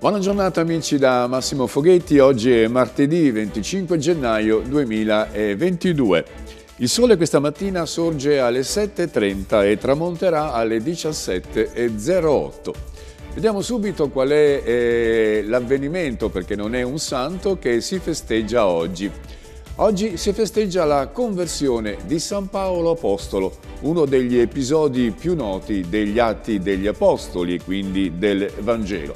Buona giornata amici da Massimo Foghetti, oggi è martedì 25 gennaio 2022. Il sole questa mattina sorge alle 7.30 e tramonterà alle 17.08. Vediamo subito qual è eh, l'avvenimento, perché non è un santo, che si festeggia oggi. Oggi si festeggia la conversione di San Paolo Apostolo, uno degli episodi più noti degli Atti degli Apostoli e quindi del Vangelo.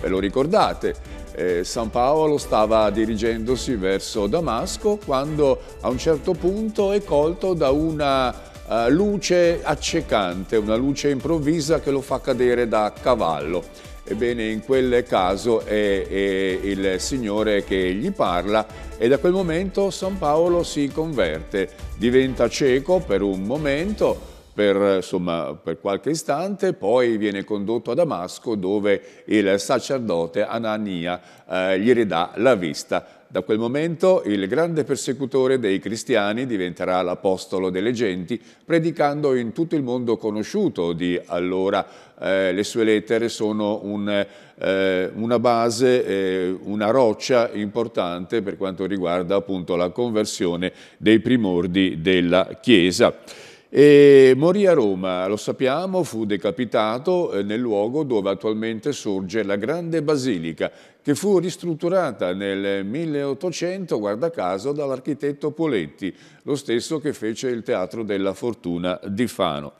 Ve lo ricordate? eh, San Paolo stava dirigendosi verso Damasco quando a un certo punto è colto da una uh, luce accecante, una luce improvvisa che lo fa cadere da cavallo. Ebbene, in quel caso è, è il Signore che gli parla e da quel momento San Paolo si converte, diventa cieco per un momento, per, insomma, per, qualche istante, poi viene condotto a Damasco dove il sacerdote Anania eh, gli ridà la vista. Da quel momento il grande persecutore dei cristiani diventerà l'apostolo delle genti, predicando in tutto il mondo conosciuto di allora. Eh, le sue lettere sono un, eh, una base, eh, una roccia importante per quanto riguarda appunto la conversione dei primordi della Chiesa. E morì a Roma, lo sappiamo, fu decapitato eh, nel luogo dove attualmente sorge la grande basilica, che fu ristrutturata nel 1800, guarda caso, dall'architetto Poletti, lo stesso che fece il Teatro della Fortuna di Fano.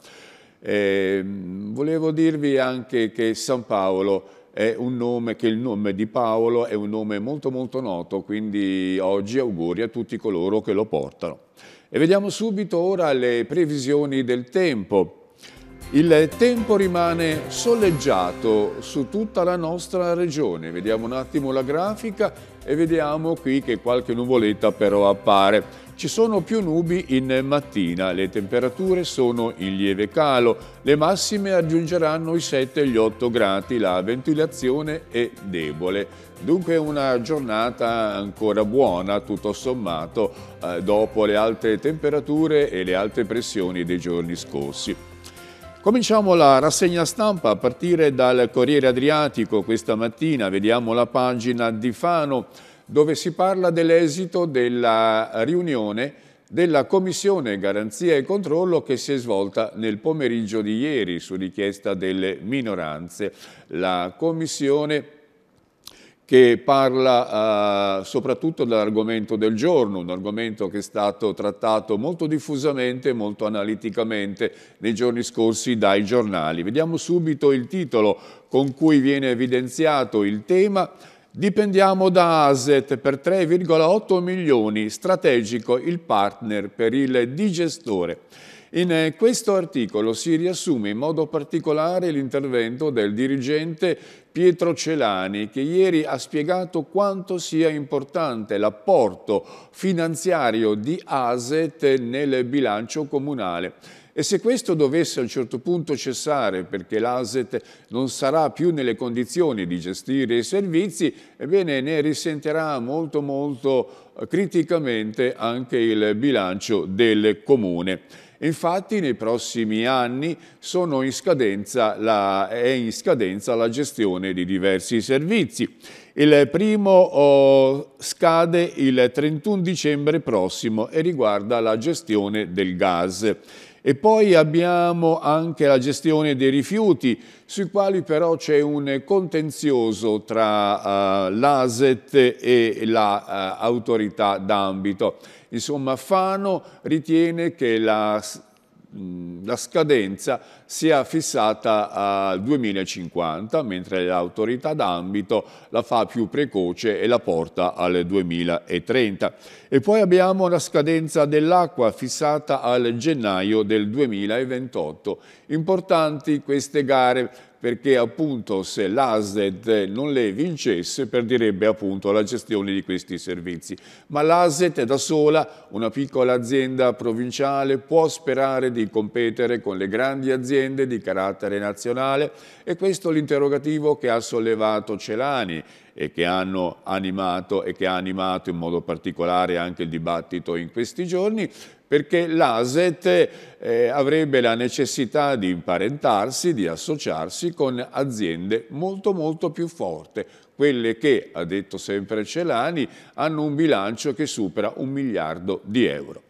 Eh, volevo dirvi anche che San Paolo è un nome, che il nome di Paolo è un nome molto molto noto, quindi oggi auguri a tutti coloro che lo portano. E vediamo subito ora le previsioni del tempo. Il tempo rimane soleggiato su tutta la nostra regione. Vediamo un attimo la grafica e vediamo qui che qualche nuvoletta però appare. Ci sono più nubi in mattina, le temperature sono in lieve calo, le massime aggiungeranno i 7 e gli 8 gradi, la ventilazione è debole. Dunque una giornata ancora buona, tutto sommato, eh, dopo le alte temperature e le alte pressioni dei giorni scorsi. Cominciamo la rassegna stampa a partire dal Corriere Adriatico questa mattina. Vediamo la pagina di Fano dove si parla dell'esito della riunione della Commissione Garanzia e Controllo che si è svolta nel pomeriggio di ieri su richiesta delle minoranze. La Commissione che parla eh, soprattutto dell'argomento del giorno, un argomento che è stato trattato molto diffusamente, molto analiticamente nei giorni scorsi dai giornali. Vediamo subito il titolo con cui viene evidenziato il tema Dipendiamo da ASET per 3,8 milioni, strategico il partner per il digestore. In eh, questo articolo si riassume in modo particolare l'intervento del dirigente Pietro Celani, che ieri ha spiegato quanto sia importante l'apporto finanziario di ASET nel bilancio comunale. E se questo dovesse a un certo punto cessare perché l'ASET non sarà più nelle condizioni di gestire i servizi, ebbene ne risentirà molto molto eh, criticamente anche il bilancio del Comune. Infatti nei prossimi anni in la, è in scadenza la gestione di diversi servizi. Il primo oh, scade il 31 dicembre prossimo e riguarda la gestione del gas. E poi abbiamo anche la gestione dei rifiuti, sui quali però c'è un contenzioso tra uh, l'ASET e l'autorità la, uh, d'ambito. Insomma, Fano ritiene che la, la scadenza sia fissata al 2050, mentre l'autorità d'ambito la fa più precoce e la porta al 2030. E poi abbiamo la scadenza dell'acqua fissata al gennaio del 2028. Importanti queste gare perché appunto se l'ASET non le vincesse perderebbe appunto la gestione di questi servizi. Ma l'ASET da sola, una piccola azienda provinciale, può sperare di competere con le grandi aziende di carattere nazionale e questo è l'interrogativo che ha sollevato Celani e che hanno animato e che ha animato in modo particolare anche il dibattito in questi giorni, perché l'ASET eh, avrebbe la necessità di imparentarsi, di associarsi con aziende molto molto più forti, quelle che, ha detto sempre Celani, hanno un bilancio che supera un miliardo di euro.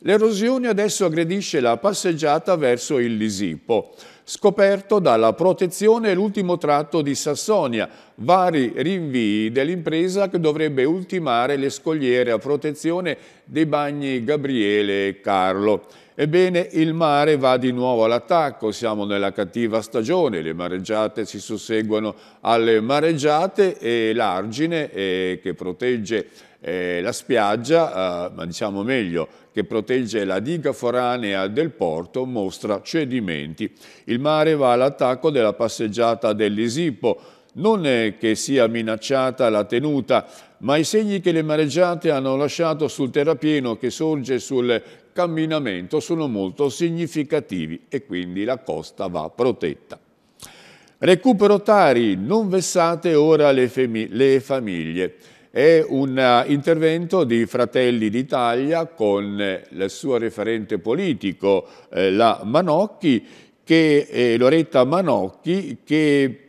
L'erosione adesso aggredisce la passeggiata verso il Lisipo scoperto dalla protezione l'ultimo tratto di Sassonia, vari rinvii dell'impresa che dovrebbe ultimare le scogliere a protezione dei bagni Gabriele e Carlo. Ebbene, il mare va di nuovo all'attacco, siamo nella cattiva stagione, le mareggiate si susseguono alle mareggiate e l'argine eh, che protegge eh, la spiaggia, eh, ma diciamo meglio, che protegge la diga foranea del porto mostra cedimenti. Il mare va all'attacco della passeggiata dell'Isippo. non è che sia minacciata la tenuta, ma i segni che le mareggiate hanno lasciato sul terrapieno che sorge sul camminamento sono molto significativi e quindi la costa va protetta. Recupero Tari, non vessate ora le, le famiglie è un eh, intervento di Fratelli d'Italia con eh, il suo referente politico, eh, la Manocchi, che, eh, Loretta Manocchi, che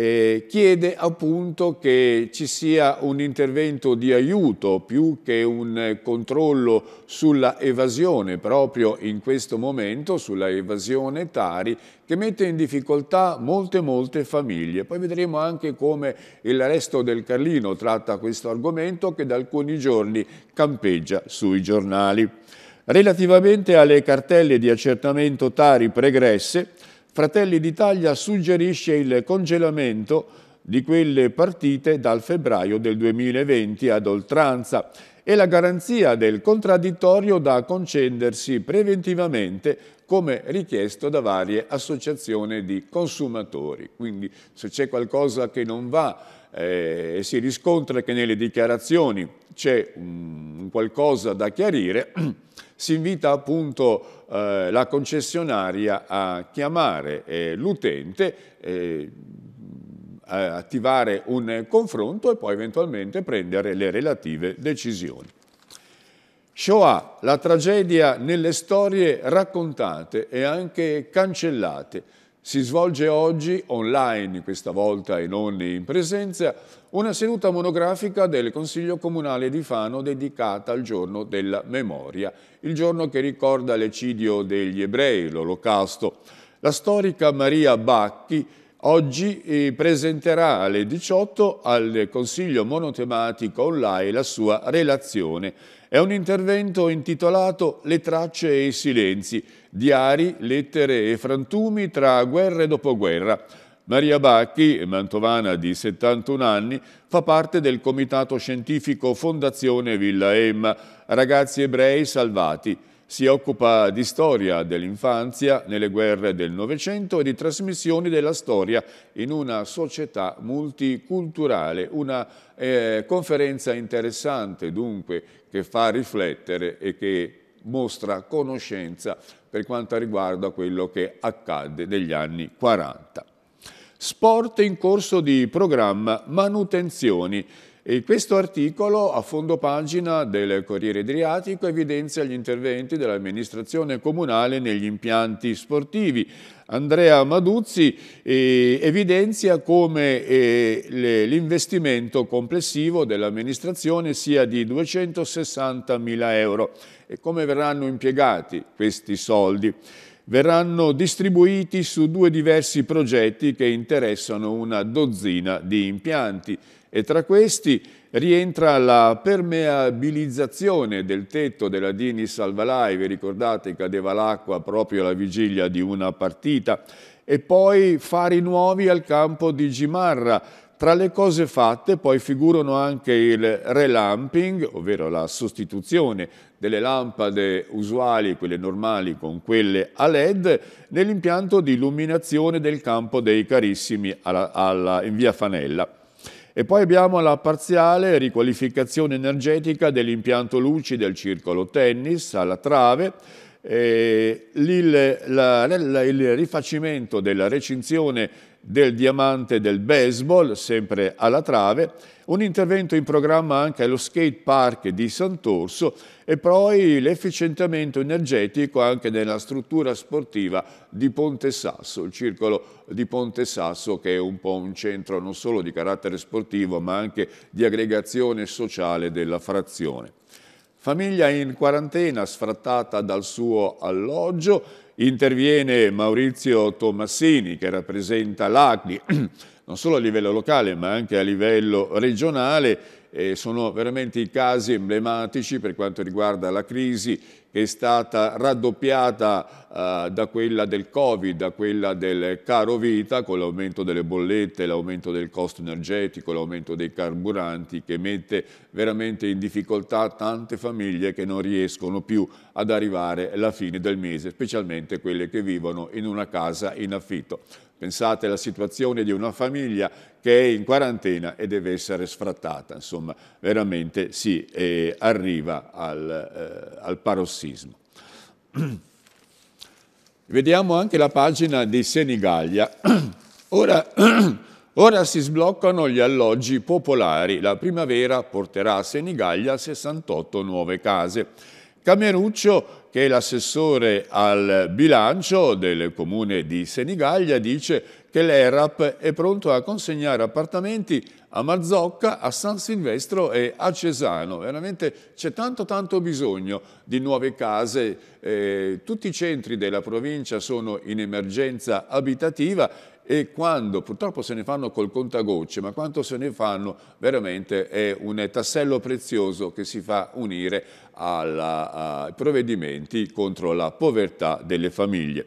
eh, chiede appunto che ci sia un intervento di aiuto più che un controllo sulla evasione, proprio in questo momento sulla evasione Tari, che mette in difficoltà molte molte famiglie. Poi vedremo anche come il resto del Carlino tratta questo argomento che da alcuni giorni campeggia sui giornali. Relativamente alle cartelle di accertamento Tari pregresse, Fratelli d'Italia suggerisce il congelamento di quelle partite dal febbraio del 2020 ad oltranza e la garanzia del contraddittorio da concedersi preventivamente come richiesto da varie associazioni di consumatori. Quindi se c'è qualcosa che non va eh, e si riscontra che nelle dichiarazioni c'è qualcosa da chiarire, si invita appunto eh, la concessionaria a chiamare eh, l'utente, eh, attivare un confronto e poi eventualmente prendere le relative decisioni. Shoah, la tragedia nelle storie raccontate e anche cancellate, si svolge oggi online, questa volta e non in presenza, una seduta monografica del Consiglio Comunale di Fano dedicata al giorno della memoria, il giorno che ricorda l'ecidio degli ebrei, l'olocausto. La storica Maria Bacchi oggi eh, presenterà alle 18 al Consiglio monotematico online la sua relazione è un intervento intitolato Le tracce e i silenzi, diari, lettere e frantumi tra guerra e dopoguerra. Maria Bacchi, mantovana di 71 anni, fa parte del comitato scientifico Fondazione Villa Emma, Ragazzi Ebrei Salvati, si occupa di storia dell'infanzia nelle guerre del Novecento e di trasmissioni della storia in una società multiculturale, una eh, conferenza interessante dunque che fa riflettere e che mostra conoscenza per quanto riguarda quello che accadde negli anni 40. Sport in corso di programma, manutenzioni. E questo articolo a fondo pagina del Corriere Adriatico evidenzia gli interventi dell'amministrazione comunale negli impianti sportivi. Andrea Maduzzi eh, evidenzia come eh, l'investimento complessivo dell'amministrazione sia di 260 mila euro e come verranno impiegati questi soldi verranno distribuiti su due diversi progetti che interessano una dozzina di impianti e tra questi rientra la permeabilizzazione del tetto della Dini Salvalai, vi ricordate cadeva l'acqua proprio alla vigilia di una partita, e poi fari nuovi al campo di Gimarra. Tra le cose fatte poi figurano anche il relamping, ovvero la sostituzione delle lampade usuali, quelle normali, con quelle a LED, nell'impianto di illuminazione del campo dei Carissimi alla, alla, in via Fanella. E poi abbiamo la parziale riqualificazione energetica dell'impianto luci del circolo tennis alla trave, eh, il, la, il rifacimento della recinzione del diamante del baseball, sempre alla Trave, un intervento in programma anche allo skate park di Sant'Orso e poi l'efficientamento energetico anche nella struttura sportiva di Ponte Sasso, il circolo di Ponte Sasso che è un po' un centro non solo di carattere sportivo ma anche di aggregazione sociale della frazione. Famiglia in quarantena sfrattata dal suo alloggio interviene Maurizio Tomassini che rappresenta l'ACNI non solo a livello locale ma anche a livello regionale e sono veramente i casi emblematici per quanto riguarda la crisi che è stata raddoppiata eh, da quella del Covid, da quella del caro vita, con l'aumento delle bollette, l'aumento del costo energetico, l'aumento dei carburanti, che mette veramente in difficoltà tante famiglie che non riescono più ad arrivare alla fine del mese, specialmente quelle che vivono in una casa in affitto. Pensate alla situazione di una famiglia che è in quarantena e deve essere sfrattata, insomma veramente si sì, eh, arriva al, eh, al parossismo marxismo. Vediamo anche la pagina di Senigallia. Ora, ora si sbloccano gli alloggi popolari. La primavera porterà a Senigallia 68 nuove case. Cameruccio, che è l'assessore al bilancio del comune di Senigallia, dice che l'ERAP è pronto a consegnare appartamenti a Mazzocca, a San Silvestro e a Cesano. Veramente c'è tanto tanto bisogno di nuove case. Eh, tutti i centri della provincia sono in emergenza abitativa e quando purtroppo se ne fanno col contagocce, ma quanto se ne fanno veramente è un tassello prezioso che si fa unire alla, ai provvedimenti contro la povertà delle famiglie.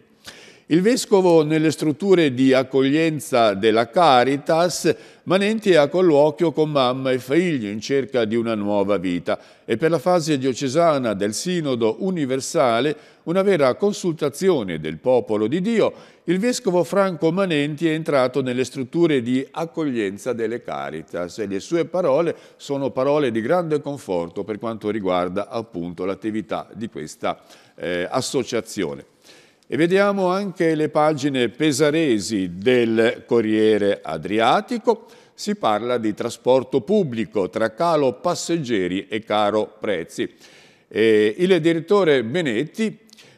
Il vescovo nelle strutture di accoglienza della Caritas Manenti ha colloquio con mamma e figlio in cerca di una nuova vita e per la fase diocesana del Sinodo Universale una vera consultazione del popolo di Dio, il vescovo Franco Manenti è entrato nelle strutture di accoglienza delle Caritas e le sue parole sono parole di grande conforto per quanto riguarda appunto l'attività di questa eh, associazione. E vediamo anche le pagine pesaresi del Corriere Adriatico. Si parla di trasporto pubblico tra calo passeggeri e caro prezzi. E il direttore Benetti,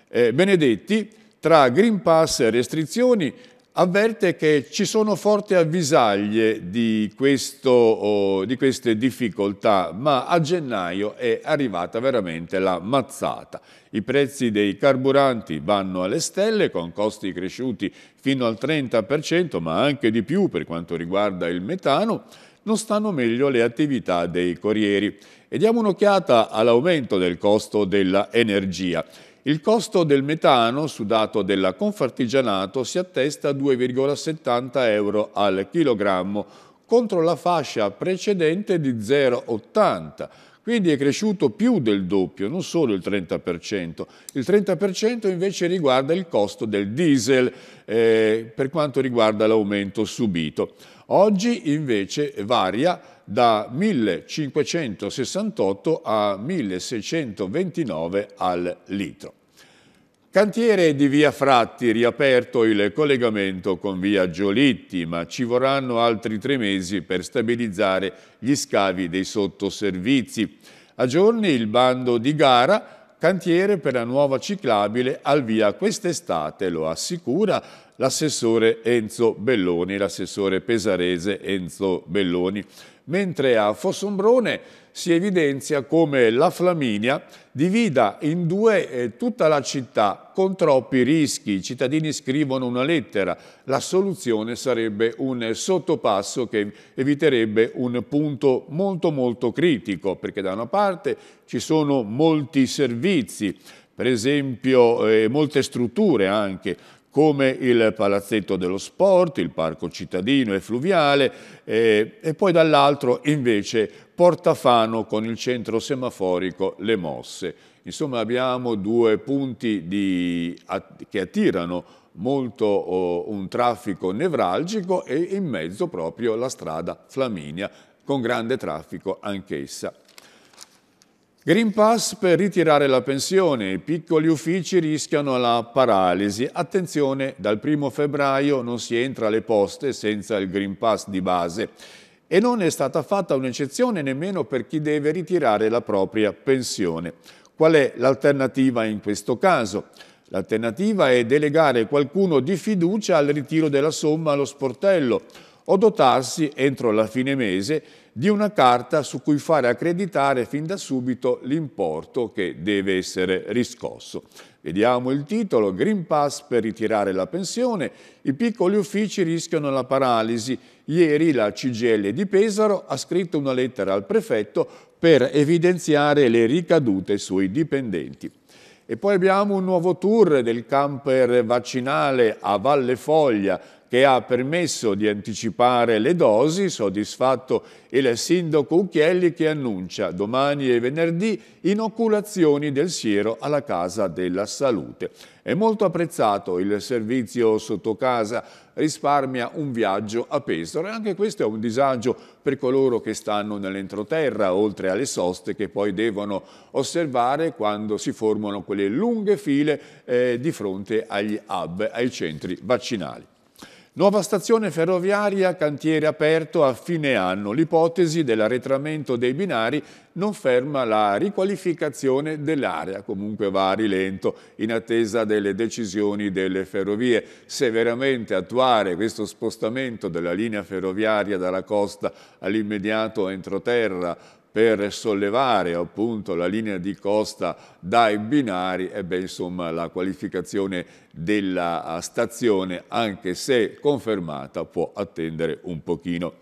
eh, Benedetti, tra Green Pass e restrizioni, avverte che ci sono forti avvisaglie di, questo, di, queste difficoltà, ma a gennaio è arrivata veramente la mazzata. I prezzi dei carburanti vanno alle stelle con costi cresciuti fino al 30%, ma anche di più per quanto riguarda il metano, non stanno meglio le attività dei corrieri. E diamo un'occhiata all'aumento del costo dell'energia. Il costo del metano, su dato della Confartigianato, si attesta a 2,70 euro al chilogrammo contro la fascia precedente di 0,80 quindi è cresciuto più del doppio, non solo il 30%. Il 30% invece riguarda il costo del diesel eh, per quanto riguarda l'aumento subito. Oggi invece varia da 1568 a 1629 al litro. Cantiere di Via Fratti, riaperto il collegamento con Via Giolitti, ma ci vorranno altri tre mesi per stabilizzare gli scavi dei sottoservizi. A giorni il bando di gara, cantiere per la nuova ciclabile al via quest'estate, lo assicura l'assessore Enzo Belloni, l'assessore pesarese Enzo Belloni mentre a Fossombrone si evidenzia come la Flaminia divida in due eh, tutta la città con troppi rischi. I cittadini scrivono una lettera. La soluzione sarebbe un sottopasso che eviterebbe un punto molto molto critico, perché da una parte ci sono molti servizi, per esempio eh, molte strutture anche, come il palazzetto dello sport, il parco cittadino e fluviale eh, e poi dall'altro invece Portafano con il centro semaforico Le Mosse. Insomma abbiamo due punti di, att che attirano molto oh, un traffico nevralgico e in mezzo proprio la strada Flaminia con grande traffico anch'essa. Green Pass per ritirare la pensione, i piccoli uffici rischiano la paralisi. Attenzione, dal primo febbraio non si entra alle poste senza il Green Pass di base e non è stata fatta un'eccezione nemmeno per chi deve ritirare la propria pensione. Qual è l'alternativa in questo caso? L'alternativa è delegare qualcuno di fiducia al ritiro della somma allo sportello o dotarsi entro la fine mese di una carta su cui fare accreditare fin da subito l'importo che deve essere riscosso. Vediamo il titolo, Green Pass per ritirare la pensione, i piccoli uffici rischiano la paralisi. Ieri la CGL di Pesaro ha scritto una lettera al prefetto per evidenziare le ricadute sui dipendenti. E poi abbiamo un nuovo tour del camper vaccinale a Valle Foglia, che ha permesso di anticipare le dosi, soddisfatto il sindaco Ucchielli che annuncia domani e venerdì inoculazioni del siero alla Casa della Salute. È molto apprezzato il servizio sotto casa, risparmia un viaggio a Pesaro e anche questo è un disagio per coloro che stanno nell'entroterra, oltre alle soste che poi devono osservare quando si formano quelle lunghe file eh, di fronte agli hub, ai centri vaccinali. Nuova stazione ferroviaria, cantiere aperto a fine anno. L'ipotesi dell'arretramento dei binari non ferma la riqualificazione dell'area, comunque va a rilento in attesa delle decisioni delle ferrovie. Se veramente attuare questo spostamento della linea ferroviaria dalla costa all'immediato entroterra per sollevare appunto la linea di costa dai binari e beh, insomma la qualificazione della ah, stazione anche se confermata può attendere un pochino.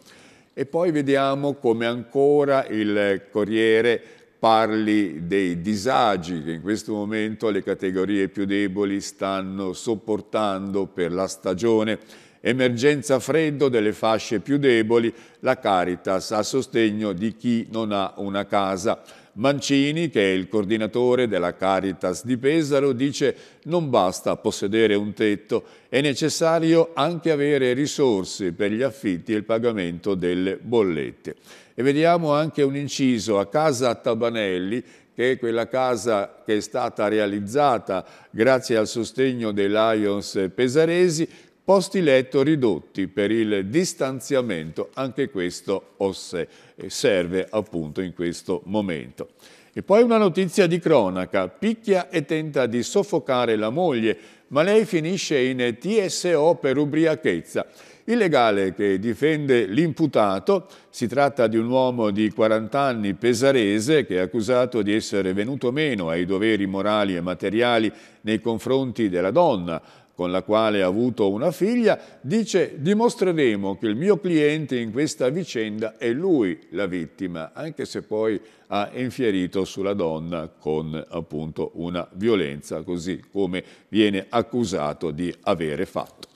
E poi vediamo come ancora il Corriere parli dei disagi che in questo momento le categorie più deboli stanno sopportando per la stagione emergenza freddo delle fasce più deboli, la Caritas a sostegno di chi non ha una casa. Mancini, che è il coordinatore della Caritas di Pesaro, dice non basta possedere un tetto, è necessario anche avere risorse per gli affitti e il pagamento delle bollette. E vediamo anche un inciso a Casa Tabanelli, che è quella casa che è stata realizzata grazie al sostegno dei Lions pesaresi, posti letto ridotti per il distanziamento, anche questo osse, eh, serve appunto in questo momento. E poi una notizia di cronaca, picchia e tenta di soffocare la moglie, ma lei finisce in TSO per ubriachezza. Il legale che difende l'imputato, si tratta di un uomo di 40 anni pesarese che è accusato di essere venuto meno ai doveri morali e materiali nei confronti della donna, con la quale ha avuto una figlia, dice dimostreremo che il mio cliente in questa vicenda è lui la vittima, anche se poi ha infierito sulla donna con appunto una violenza, così come viene accusato di avere fatto.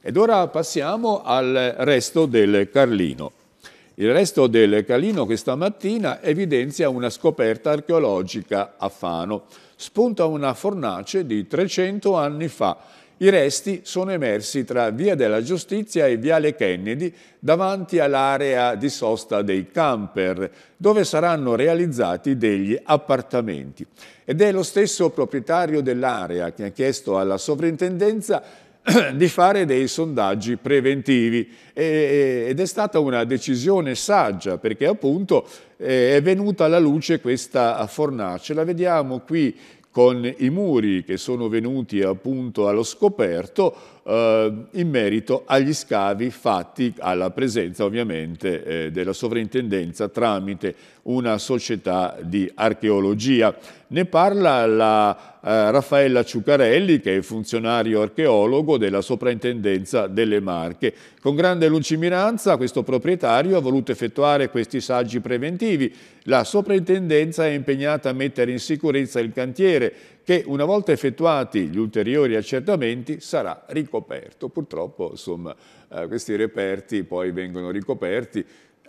Ed ora passiamo al resto del Carlino. Il resto del Carlino questa mattina evidenzia una scoperta archeologica a Fano. Spunta una fornace di 300 anni fa i resti sono emersi tra Via della Giustizia e Viale Kennedy davanti all'area di sosta dei camper, dove saranno realizzati degli appartamenti. Ed è lo stesso proprietario dell'area che ha chiesto alla sovrintendenza di fare dei sondaggi preventivi ed è stata una decisione saggia perché appunto eh, è venuta alla luce questa fornace. La vediamo qui con i muri che sono venuti appunto allo scoperto eh, in merito agli scavi fatti alla presenza ovviamente eh, della sovrintendenza tramite una società di archeologia. Ne parla la eh, Raffaella Ciucarelli, che è funzionario archeologo della Soprintendenza delle Marche. Con grande lungimiranza questo proprietario ha voluto effettuare questi saggi preventivi. La Soprintendenza è impegnata a mettere in sicurezza il cantiere che una volta effettuati gli ulteriori accertamenti sarà ricoperto. Purtroppo insomma, eh, questi reperti poi vengono ricoperti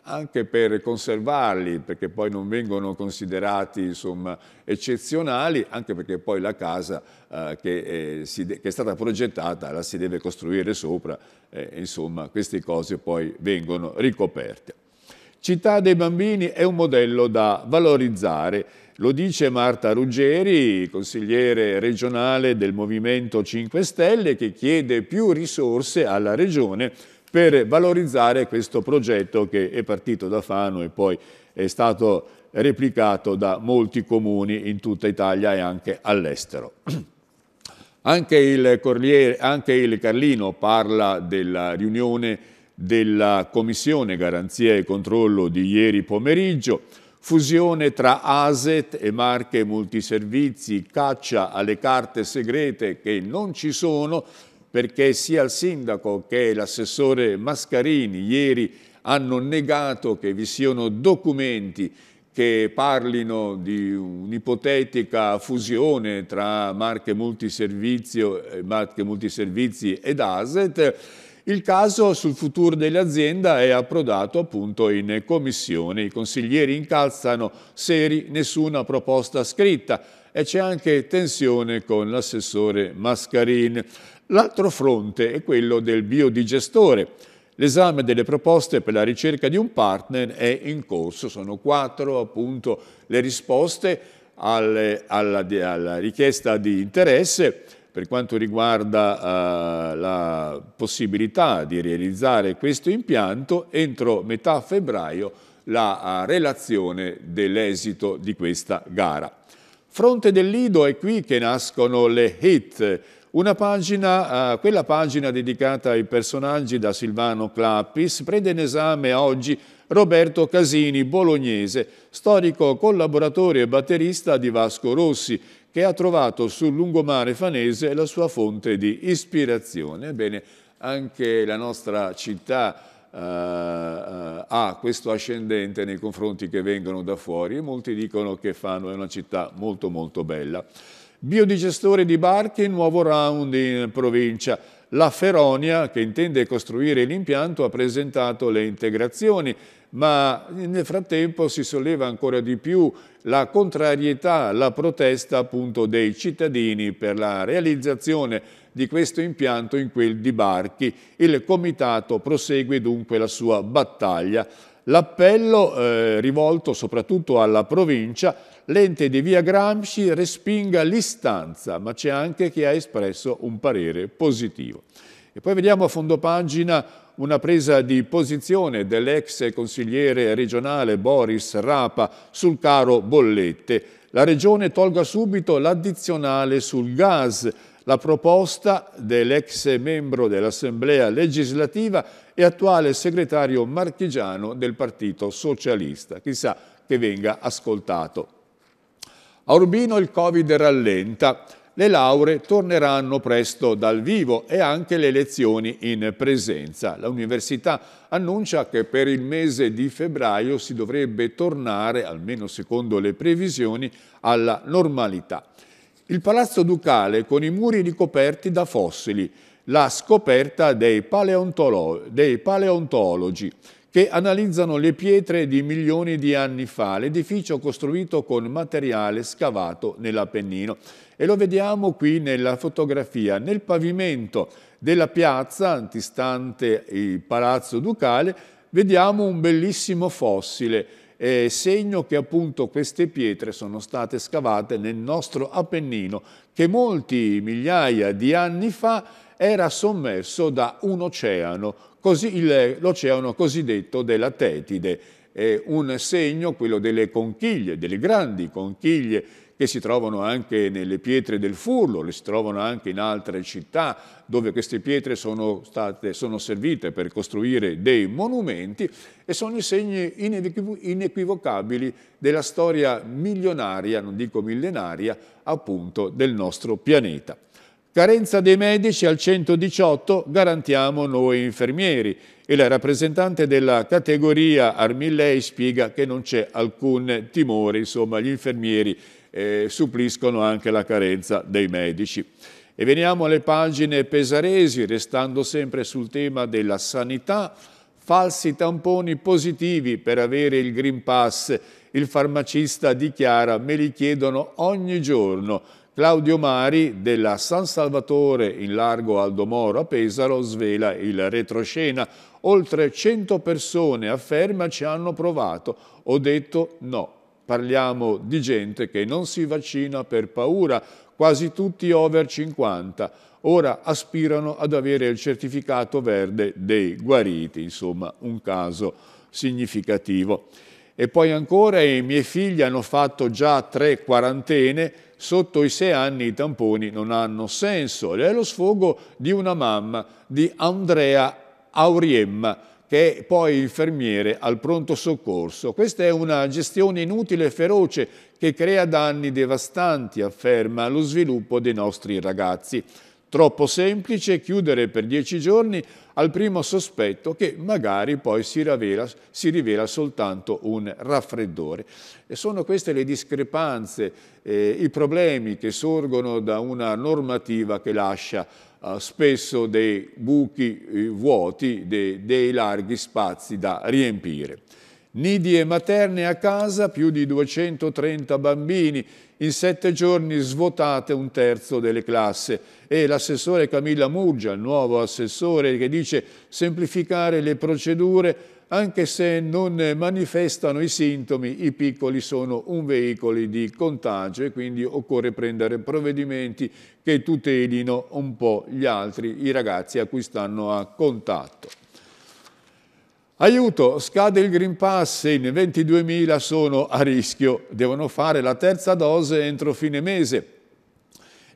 anche per conservarli, perché poi non vengono considerati insomma, eccezionali, anche perché poi la casa eh, che, eh, si, che, è stata progettata la si deve costruire sopra, eh, insomma queste cose poi vengono ricoperte. Città dei bambini è un modello da valorizzare. Lo dice Marta Ruggeri, consigliere regionale del Movimento 5 Stelle, che chiede più risorse alla Regione per valorizzare questo progetto che è partito da Fano e poi è stato replicato da molti comuni in tutta Italia e anche all'estero. Anche, anche il Carlino parla della riunione della Commissione Garanzia e Controllo di ieri pomeriggio, fusione tra ASET e marche multiservizi, caccia alle carte segrete che non ci sono perché sia il sindaco che l'assessore Mascarini ieri hanno negato che vi siano documenti che parlino di un'ipotetica fusione tra marche, eh, marche multiservizi ed ASET il caso sul futuro dell'azienda è approdato appunto in commissione. I consiglieri incalzano seri, nessuna proposta scritta e c'è anche tensione con l'assessore Mascarin. L'altro fronte è quello del biodigestore. L'esame delle proposte per la ricerca di un partner è in corso, sono quattro appunto le risposte alle, alla, alla richiesta di interesse per quanto riguarda eh, la possibilità di realizzare questo impianto entro metà febbraio la eh, relazione dell'esito di questa gara. Fronte del Lido è qui che nascono le hit, Pagina, eh, quella pagina dedicata ai personaggi da Silvano Clappis prende in esame oggi Roberto Casini, bolognese, storico collaboratore e batterista di Vasco Rossi, che ha trovato sul lungomare fanese la sua fonte di ispirazione. Ebbene, anche la nostra città eh, eh, ha questo ascendente nei confronti che vengono da fuori e molti dicono che Fano è una città molto molto bella. Biodigestore di barche, nuovo round in provincia. La Feronia, che intende costruire l'impianto, ha presentato le integrazioni ma nel frattempo si solleva ancora di più la contrarietà, la protesta appunto dei cittadini per la realizzazione di questo impianto in quel di Barchi. Il Comitato prosegue dunque la sua battaglia. L'appello eh, rivolto soprattutto alla provincia, l'ente di Via Gramsci respinga l'istanza, ma c'è anche chi ha espresso un parere positivo. E poi vediamo a fondo pagina una presa di posizione dell'ex consigliere regionale Boris Rapa sul caro bollette. La Regione tolga subito l'addizionale sul gas, la proposta dell'ex membro dell'Assemblea legislativa e attuale segretario marchigiano del Partito Socialista. Chissà che venga ascoltato. A Urbino il Covid rallenta le lauree torneranno presto dal vivo e anche le lezioni in presenza. L'università annuncia che per il mese di febbraio si dovrebbe tornare, almeno secondo le previsioni, alla normalità. Il Palazzo Ducale con i muri ricoperti da fossili, la scoperta dei, paleontolo dei paleontologi che analizzano le pietre di milioni di anni fa, l'edificio costruito con materiale scavato nell'Appennino. E lo vediamo qui nella fotografia. Nel pavimento della piazza, antistante il Palazzo Ducale, vediamo un bellissimo fossile, eh, segno che appunto queste pietre sono state scavate nel nostro Appennino, che molti migliaia di anni fa era sommerso da un oceano, l'oceano cosiddetto della Tetide. È un segno, quello delle conchiglie, delle grandi conchiglie che si trovano anche nelle pietre del Furlo, le si trovano anche in altre città dove queste pietre sono, state, sono servite per costruire dei monumenti e sono i segni inequivocabili della storia milionaria, non dico millenaria, appunto del nostro pianeta. Carenza dei medici al 118 garantiamo noi infermieri e la rappresentante della categoria Armillei spiega che non c'è alcun timore, insomma gli infermieri eh, suppliscono anche la carenza dei medici. E veniamo alle pagine pesaresi, restando sempre sul tema della sanità, falsi tamponi positivi per avere il Green Pass. Il farmacista dichiara, me li chiedono ogni giorno. Claudio Mari della San Salvatore in largo Aldomoro a Pesaro svela il retroscena. Oltre 100 persone, afferma, ci hanno provato. Ho detto no, Parliamo di gente che non si vaccina per paura, quasi tutti over 50, ora aspirano ad avere il certificato verde dei guariti, insomma un caso significativo. E poi ancora i miei figli hanno fatto già tre quarantene, sotto i sei anni i tamponi non hanno senso. È lo sfogo di una mamma, di Andrea Auriemma, che è poi infermiere al pronto soccorso. Questa è una gestione inutile e feroce che crea danni devastanti, afferma, lo sviluppo dei nostri ragazzi. Troppo semplice chiudere per dieci giorni al primo sospetto che magari poi si rivela, si rivela soltanto un raffreddore. E sono queste le discrepanze, eh, i problemi che sorgono da una normativa che lascia eh, spesso dei buchi eh, vuoti, dei, dei larghi spazi da riempire nidi e materne a casa più di 230 bambini. In sette giorni svuotate un terzo delle classi. E l'assessore Camilla Murgia, il nuovo assessore, che dice semplificare le procedure anche se non manifestano i sintomi, i piccoli sono un veicolo di contagio e quindi occorre prendere provvedimenti che tutelino un po' gli altri, i ragazzi a cui stanno a contatto. Aiuto, scade il Green Pass, in 22.000 sono a rischio, devono fare la terza dose entro fine mese.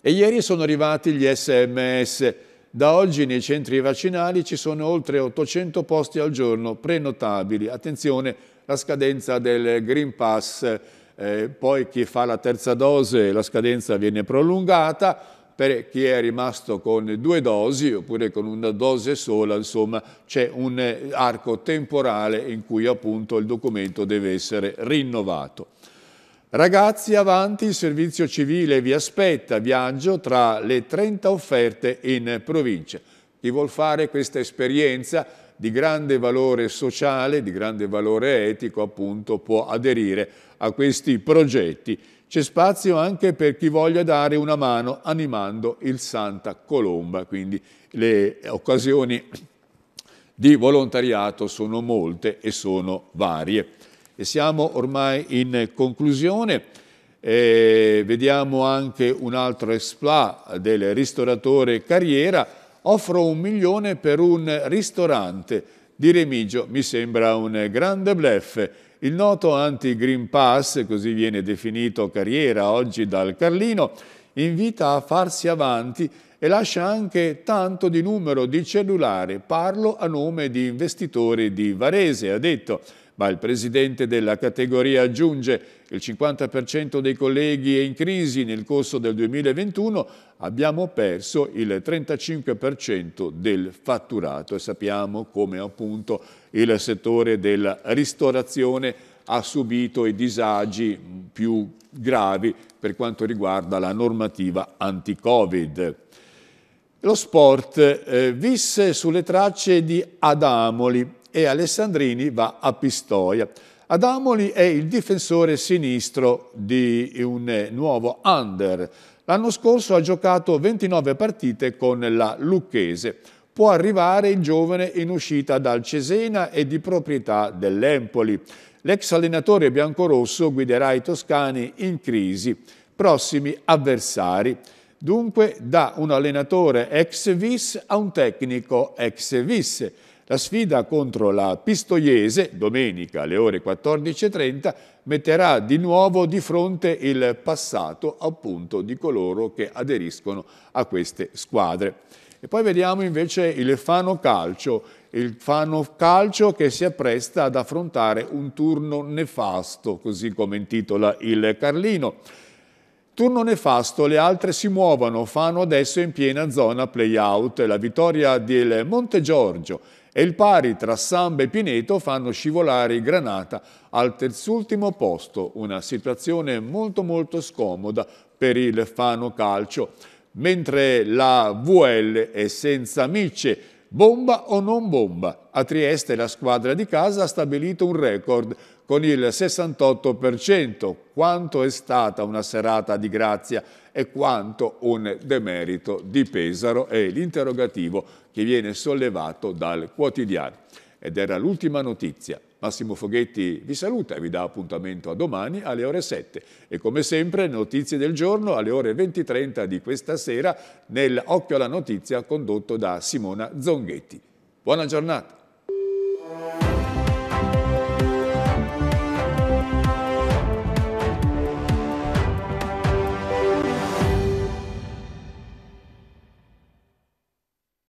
E ieri sono arrivati gli SMS. Da oggi nei centri vaccinali ci sono oltre 800 posti al giorno prenotabili. Attenzione, la scadenza del Green Pass, eh, poi chi fa la terza dose la scadenza viene prolungata, per chi è rimasto con due dosi oppure con una dose sola, insomma c'è un eh, arco temporale in cui appunto il documento deve essere rinnovato. Ragazzi avanti, il servizio civile vi aspetta, viaggio tra le 30 offerte in provincia. Chi vuol fare questa esperienza di grande valore sociale, di grande valore etico, appunto, può aderire a questi progetti. C'è spazio anche per chi voglia dare una mano animando il Santa Colomba, quindi le occasioni di volontariato sono molte e sono varie. E siamo ormai in conclusione, eh, vediamo anche un altro esplat del ristoratore Carriera, offro un milione per un ristorante di Remigio, mi sembra un grande bluff. Il noto anti-Green Pass, così viene definito carriera oggi dal Carlino, invita a farsi avanti e lascia anche tanto di numero di cellulare. Parlo a nome di investitori di Varese, ha detto, ma il presidente della categoria aggiunge il 50% dei colleghi è in crisi nel corso del 2021, abbiamo perso il 35% del fatturato e sappiamo come appunto il settore della ristorazione ha subito i disagi più gravi per quanto riguarda la normativa anti-Covid. Lo sport eh, visse sulle tracce di Adamoli e Alessandrini va a Pistoia. Adamoli è il difensore sinistro di un nuovo under. L'anno scorso ha giocato 29 partite con la Lucchese. Può arrivare il giovane in uscita dal Cesena e di proprietà dell'Empoli. L'ex allenatore biancorosso guiderà i toscani in crisi. Prossimi avversari. Dunque da un allenatore ex vis a un tecnico ex vis. La sfida contro la Pistoiese, domenica alle ore 14.30, metterà di nuovo di fronte il passato appunto di coloro che aderiscono a queste squadre. E poi vediamo invece il Fano Calcio, il Fano Calcio che si appresta ad affrontare un turno nefasto, così come intitola il Carlino. Turno nefasto, le altre si muovono, Fano adesso è in piena zona play-out. La vittoria del Monte Giorgio e il pari tra Samba e Pineto fanno scivolare Granata al terzultimo posto, una situazione molto molto scomoda per il Fano Calcio, mentre la VL è senza micce, bomba o non bomba. A Trieste la squadra di casa ha stabilito un record con il 68%, quanto è stata una serata di grazia e quanto un demerito di Pesaro è l'interrogativo che viene sollevato dal quotidiano. Ed era l'ultima notizia. Massimo Foghetti vi saluta e vi dà appuntamento a domani alle ore 7 e come sempre notizie del giorno alle ore 20.30 di questa sera nel Occhio alla Notizia condotto da Simona Zonghetti. Buona giornata!